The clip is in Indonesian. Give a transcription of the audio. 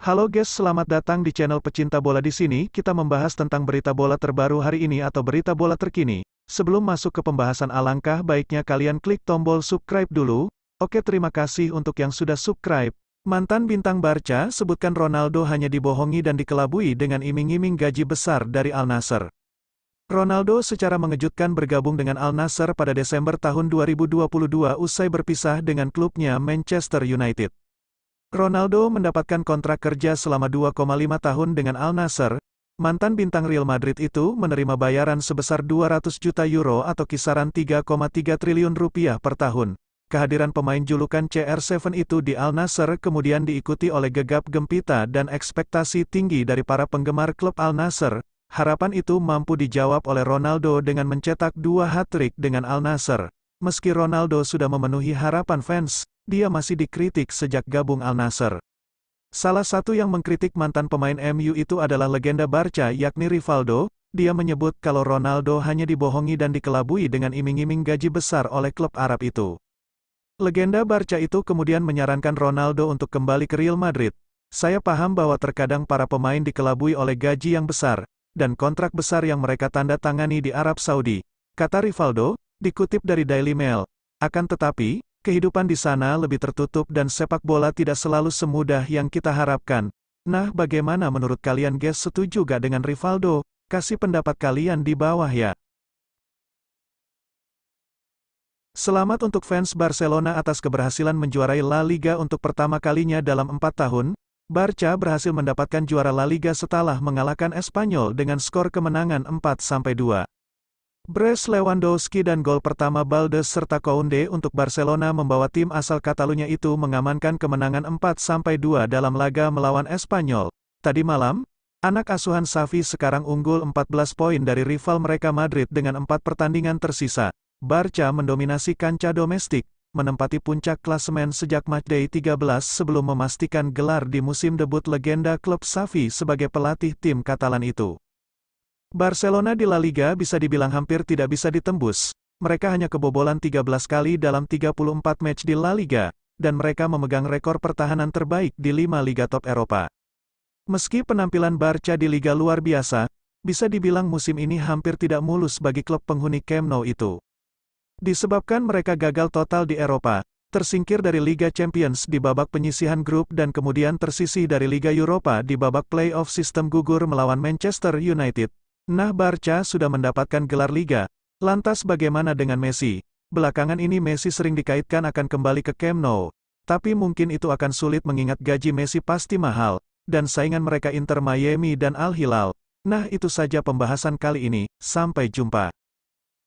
Halo guys, selamat datang di channel pecinta bola di sini. Kita membahas tentang berita bola terbaru hari ini atau berita bola terkini. Sebelum masuk ke pembahasan alangkah baiknya kalian klik tombol subscribe dulu. Oke, terima kasih untuk yang sudah subscribe. Mantan bintang Barca sebutkan Ronaldo hanya dibohongi dan dikelabui dengan iming-iming gaji besar dari Al Nassr. Ronaldo secara mengejutkan bergabung dengan Al Nassr pada Desember tahun 2022 usai berpisah dengan klubnya Manchester United. Ronaldo mendapatkan kontrak kerja selama 2,5 tahun dengan Al Nassr. Mantan bintang Real Madrid itu menerima bayaran sebesar 200 juta euro atau kisaran 3,3 triliun rupiah per tahun. Kehadiran pemain julukan CR7 itu di Al Nassr kemudian diikuti oleh gegap gempita dan ekspektasi tinggi dari para penggemar klub Al Nassr. Harapan itu mampu dijawab oleh Ronaldo dengan mencetak dua hat-trick dengan Al Nassr. Meski Ronaldo sudah memenuhi harapan fans, dia masih dikritik sejak gabung Al Nasser. Salah satu yang mengkritik mantan pemain MU itu adalah legenda Barca yakni Rivaldo, dia menyebut kalau Ronaldo hanya dibohongi dan dikelabui dengan iming-iming gaji besar oleh klub Arab itu. Legenda Barca itu kemudian menyarankan Ronaldo untuk kembali ke Real Madrid. Saya paham bahwa terkadang para pemain dikelabui oleh gaji yang besar, dan kontrak besar yang mereka tanda tangani di Arab Saudi, kata Rivaldo, dikutip dari Daily Mail. Akan tetapi, Kehidupan di sana lebih tertutup dan sepak bola tidak selalu semudah yang kita harapkan. Nah bagaimana menurut kalian guys setuju gak dengan Rivaldo? Kasih pendapat kalian di bawah ya. Selamat untuk fans Barcelona atas keberhasilan menjuarai La Liga untuk pertama kalinya dalam empat tahun. Barca berhasil mendapatkan juara La Liga setelah mengalahkan Espanyol dengan skor kemenangan 4-2. Bres Lewandowski dan gol pertama Baldes serta Koundé untuk Barcelona membawa tim asal Katalunya itu mengamankan kemenangan 4-2 dalam laga melawan Espanyol. Tadi malam, anak asuhan Xavi sekarang unggul 14 poin dari rival mereka Madrid dengan 4 pertandingan tersisa. Barca mendominasi kancah domestik, menempati puncak klasemen sejak matchday 13 sebelum memastikan gelar di musim debut legenda klub Xavi sebagai pelatih tim Katalan itu. Barcelona di La Liga bisa dibilang hampir tidak bisa ditembus. Mereka hanya kebobolan 13 kali dalam 34 match di La Liga, dan mereka memegang rekor pertahanan terbaik di 5 liga top Eropa. Meski penampilan Barca di liga luar biasa, bisa dibilang musim ini hampir tidak mulus bagi klub penghuni Camp Nou itu. Disebabkan mereka gagal total di Eropa, tersingkir dari Liga Champions di babak penyisihan grup dan kemudian tersisih dari Liga Eropa di babak playoff sistem gugur melawan Manchester United, Nah Barca sudah mendapatkan gelar Liga, lantas bagaimana dengan Messi? Belakangan ini Messi sering dikaitkan akan kembali ke Camp Nou, tapi mungkin itu akan sulit mengingat gaji Messi pasti mahal, dan saingan mereka Inter Miami dan Al Hilal. Nah itu saja pembahasan kali ini, sampai jumpa.